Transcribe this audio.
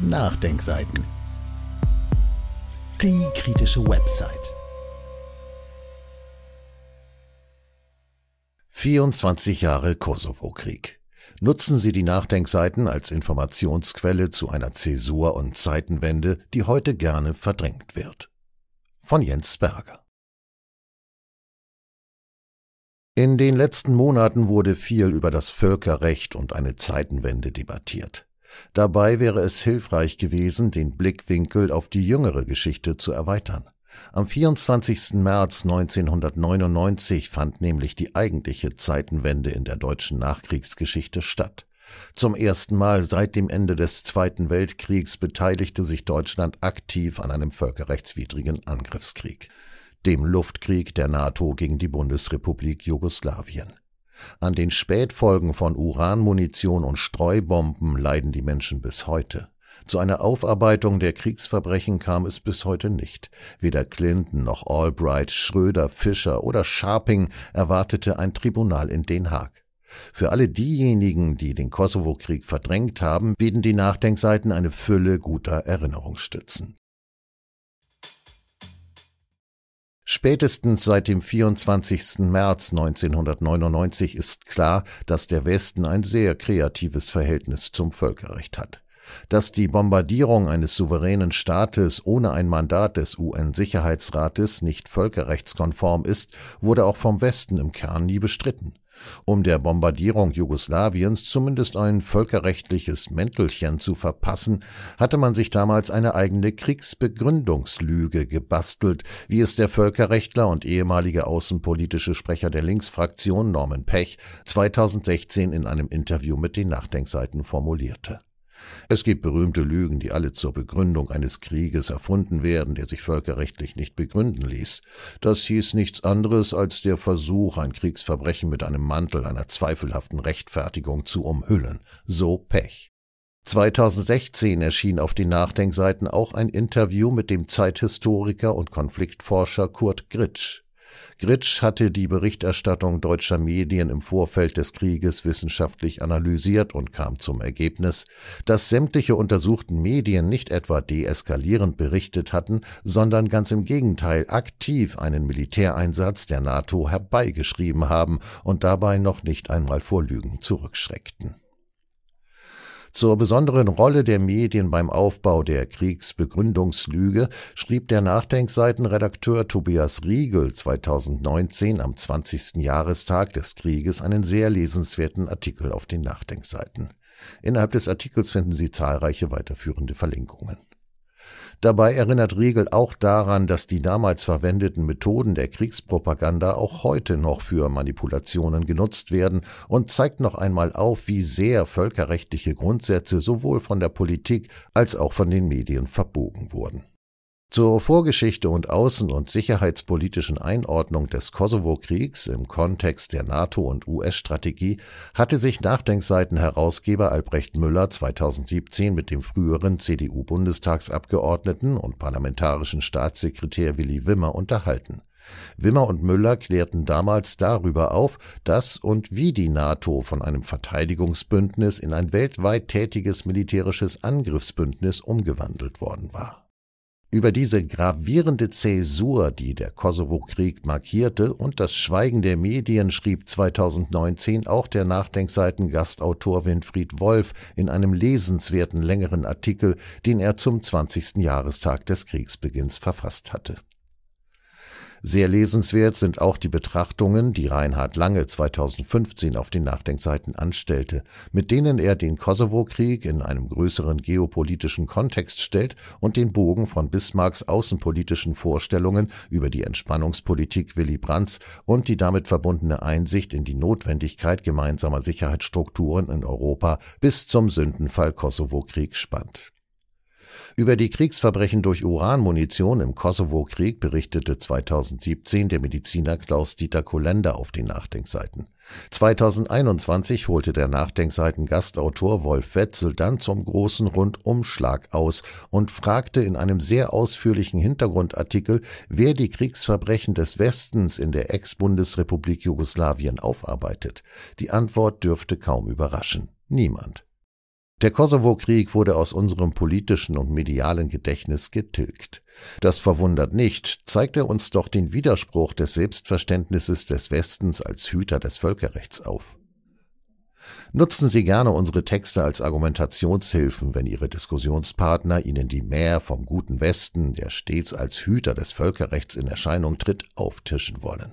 Nachdenkseiten. Die kritische Website. 24 Jahre Kosovo-Krieg. Nutzen Sie die Nachdenkseiten als Informationsquelle zu einer Zäsur und Zeitenwende, die heute gerne verdrängt wird. Von Jens Berger. In den letzten Monaten wurde viel über das Völkerrecht und eine Zeitenwende debattiert. Dabei wäre es hilfreich gewesen, den Blickwinkel auf die jüngere Geschichte zu erweitern. Am 24. März 1999 fand nämlich die eigentliche Zeitenwende in der deutschen Nachkriegsgeschichte statt. Zum ersten Mal seit dem Ende des Zweiten Weltkriegs beteiligte sich Deutschland aktiv an einem völkerrechtswidrigen Angriffskrieg, dem Luftkrieg der NATO gegen die Bundesrepublik Jugoslawien. An den Spätfolgen von Uranmunition und Streubomben leiden die Menschen bis heute. Zu einer Aufarbeitung der Kriegsverbrechen kam es bis heute nicht. Weder Clinton noch Albright, Schröder, Fischer oder Sharping erwartete ein Tribunal in Den Haag. Für alle diejenigen, die den Kosovo-Krieg verdrängt haben, bieten die Nachdenkseiten eine Fülle guter Erinnerungsstützen. Spätestens seit dem 24. März 1999 ist klar, dass der Westen ein sehr kreatives Verhältnis zum Völkerrecht hat. Dass die Bombardierung eines souveränen Staates ohne ein Mandat des UN-Sicherheitsrates nicht völkerrechtskonform ist, wurde auch vom Westen im Kern nie bestritten. Um der Bombardierung Jugoslawiens zumindest ein völkerrechtliches Mäntelchen zu verpassen, hatte man sich damals eine eigene Kriegsbegründungslüge gebastelt, wie es der Völkerrechtler und ehemalige außenpolitische Sprecher der Linksfraktion Norman Pech 2016 in einem Interview mit den Nachdenkseiten formulierte. Es gibt berühmte Lügen, die alle zur Begründung eines Krieges erfunden werden, der sich völkerrechtlich nicht begründen ließ. Das hieß nichts anderes als der Versuch, ein Kriegsverbrechen mit einem Mantel einer zweifelhaften Rechtfertigung zu umhüllen. So Pech. 2016 erschien auf den Nachdenkseiten auch ein Interview mit dem Zeithistoriker und Konfliktforscher Kurt Gritsch. Gritsch hatte die Berichterstattung deutscher Medien im Vorfeld des Krieges wissenschaftlich analysiert und kam zum Ergebnis, dass sämtliche untersuchten Medien nicht etwa deeskalierend berichtet hatten, sondern ganz im Gegenteil aktiv einen Militäreinsatz der NATO herbeigeschrieben haben und dabei noch nicht einmal vor Lügen zurückschreckten. Zur besonderen Rolle der Medien beim Aufbau der Kriegsbegründungslüge schrieb der Nachdenkseitenredakteur Tobias Riegel 2019 am 20. Jahrestag des Krieges einen sehr lesenswerten Artikel auf den Nachdenkseiten. Innerhalb des Artikels finden Sie zahlreiche weiterführende Verlinkungen. Dabei erinnert Riegel auch daran, dass die damals verwendeten Methoden der Kriegspropaganda auch heute noch für Manipulationen genutzt werden und zeigt noch einmal auf, wie sehr völkerrechtliche Grundsätze sowohl von der Politik als auch von den Medien verbogen wurden. Zur Vorgeschichte und außen- und sicherheitspolitischen Einordnung des Kosovo-Kriegs im Kontext der NATO- und US-Strategie hatte sich Nachdenkseiten-Herausgeber Albrecht Müller 2017 mit dem früheren CDU-Bundestagsabgeordneten und parlamentarischen Staatssekretär Willi Wimmer unterhalten. Wimmer und Müller klärten damals darüber auf, dass und wie die NATO von einem Verteidigungsbündnis in ein weltweit tätiges militärisches Angriffsbündnis umgewandelt worden war. Über diese gravierende Zäsur, die der Kosovo-Krieg markierte, und das Schweigen der Medien schrieb 2019 auch der Nachdenkseiten-Gastautor Winfried Wolf in einem lesenswerten längeren Artikel, den er zum 20. Jahrestag des Kriegsbeginns verfasst hatte. Sehr lesenswert sind auch die Betrachtungen, die Reinhard Lange 2015 auf den Nachdenkseiten anstellte, mit denen er den Kosovo-Krieg in einem größeren geopolitischen Kontext stellt und den Bogen von Bismarcks außenpolitischen Vorstellungen über die Entspannungspolitik Willy Brandts und die damit verbundene Einsicht in die Notwendigkeit gemeinsamer Sicherheitsstrukturen in Europa bis zum Sündenfall Kosovo-Krieg spannt. Über die Kriegsverbrechen durch Uranmunition im Kosovo-Krieg berichtete 2017 der Mediziner Klaus-Dieter Kolender auf den Nachdenkseiten. 2021 holte der Nachdenkseiten Gastautor Wolf Wetzel dann zum großen Rundumschlag aus und fragte in einem sehr ausführlichen Hintergrundartikel, wer die Kriegsverbrechen des Westens in der Ex-Bundesrepublik Jugoslawien aufarbeitet. Die Antwort dürfte kaum überraschen. Niemand. Der Kosovo-Krieg wurde aus unserem politischen und medialen Gedächtnis getilgt. Das verwundert nicht, zeigt er uns doch den Widerspruch des Selbstverständnisses des Westens als Hüter des Völkerrechts auf. Nutzen Sie gerne unsere Texte als Argumentationshilfen, wenn Ihre Diskussionspartner Ihnen die Mehr vom guten Westen, der stets als Hüter des Völkerrechts in Erscheinung tritt, auftischen wollen.